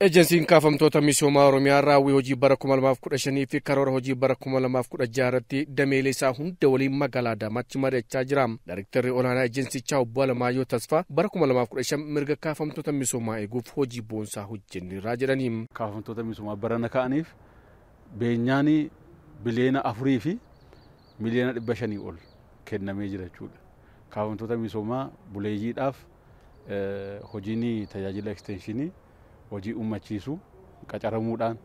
eejensiin kaafamtoota misoomaa oromiyaa raawwii hojii bara 2015 fi karoora hojii bara 2016 irratti dameelee isaa hunda waliin magaalaa daamaatti mari'achaa jira. ol olaanaa ejensiichaa obbo yoo Tasfaa bara 2015 mirga kaafamtoota misoomaa eeguuf hojii boonsaa hojjenneerraa jedhanii. Kaafamtoota misoomaa barana ka'aniif beenyaanii bileena afurii fi miliyeena dhibba shanii ol kennamee jira jechuudha. Kaafamtoota misoomaa buleeyyiidhaaf eh, hojiin tajaajila ekstenshinii hojii ummachiisuu qacaramuudhaan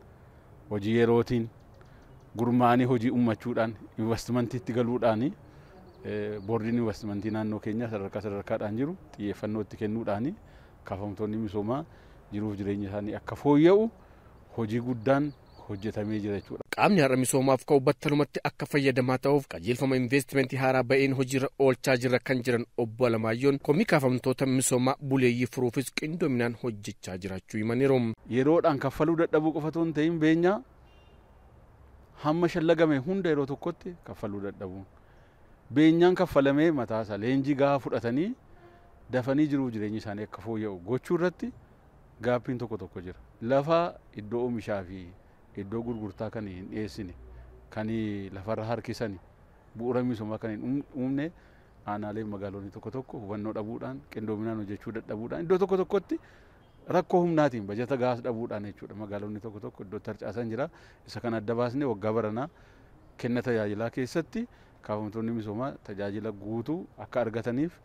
hojii yerootiin gurmaanii hojii ummachuudhaan investimentiitti galuudhaan boordiin investimentii naannoo keenyaa sadarkaa sadarkaadhaan jiru xiyyeeffannoo itti kennuudhaan kaafamtoonni misoomaa jiruuf jireenya isaanii akka fooyya'u hojii guddaan hojjetamee jira jechuudha. qaamni har'a misoomaaf ka'u battalumatti akka fayyadamaa ta'uuf qajeelfama investimentii haaraa ba'een hojiirra oolchaa jirra kan jiran obbo Alamaayyoon komii kaafamtoota misoomaa buleeyyii furuufis qindoominaan hojjechaa jiraachuu himaniiru. Yeroodhaan kaffaluu dadhabuu qofa osoo ta'in beenyaa hamma shallagame hunda yeroo tokkotti kaffaluu dadhabuun beenyaan kaffalamee mataasa leenjii gaa fudhatanii dafanii jiruuf jireenya isaanii akka fooyya'u gochuu irratti tokko tokko jira lafa iddoo oomishaa fi iddoo gurgurtaa kan hin dhiyeessine kan lafarra harkisan bu'uura misoomaa kan hin uumne aanaalee magaalonni tokko tokko hubannoo dhabuudhaan qindoominaan hojjechuu dadhabuudhaan iddoo tokko tokkotti rakkoo humnaatiin bajata gaas dhabuudhaan jechuudha magaalonni tokko tokko iddoo tarcaasan jira isa kan adda baasne waggaa baranaa kenna tajaajilaa keessatti kaafamtoonni misoomaa tajaajila guutuu akka argataniif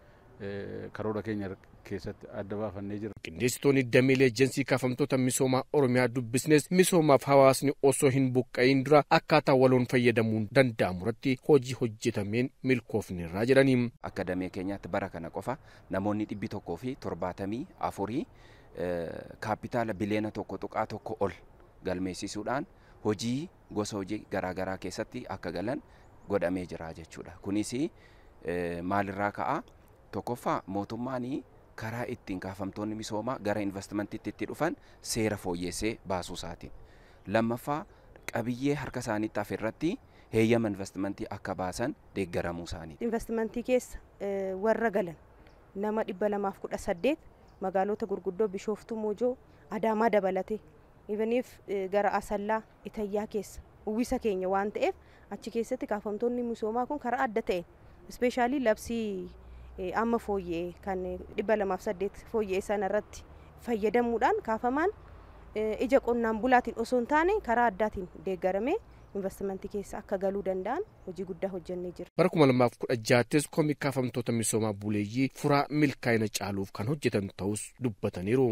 karoora keenya keessatti adda baafannee jira. Qindeessitoonni damee leenjensii kaafamtoota misoomaa Oromiyaa dubbisnes misoomaaf hawaasni osoo hin buqqa'in dura akkaataa waloon fayyadamuu danda'amu irratti hojii hojjetameen irraa jedhaniim. Akka damee keenyaatti bara kana qofa namoonni dhibbi tokkoo fi torbaatamii afurii eh, kaapitaala bileena tokko tuqaa tokko ol galmeessisuudhaan hojii gosa hojii garaagaraa keessatti akka galan godhamee jira jechuudha. Kunis eh, maalirraa ka'a? tokkoffaa mootummaan karaa ittiin kaafamtoonni misoomaa gara investimantiitti itti dhufan seera fooyyessee baasuu isaatiin. Lammaffaa qabiyyee harka isaanii taaf irratti heeyyama investimentii akka baasan deeggaramuu isaanii. Investimentii keessa e, warra galan nama dhibba lamaaf kudha saddeet magaalota gurguddoo Bishooftuu Moojoo Adaamaa dabalate ibaniif e, gara Asallaa Itayyaa keessa uwwisa keenya waan ta'eef achi keessatti kaafamtoonni misoomaa kun karaa adda ta'een ispeeshaalii labsii amma fooyyee kan dhibba lamaaf saddeet fooyyee isaan irratti fayyadamuudhaan kaafamaan ija qonnaan bulaatiin osoo hin taane karaa addaatiin deeggarame investimentii keessa akka galuu danda'an hojii guddaa hojjennee jira. Bara kuma lamaaf kudha jaattis koomi kaafamtoota misoomaa buleeyyii furaa milkaa'ina caaluuf kan hojjetan ta'us dubbataniiru.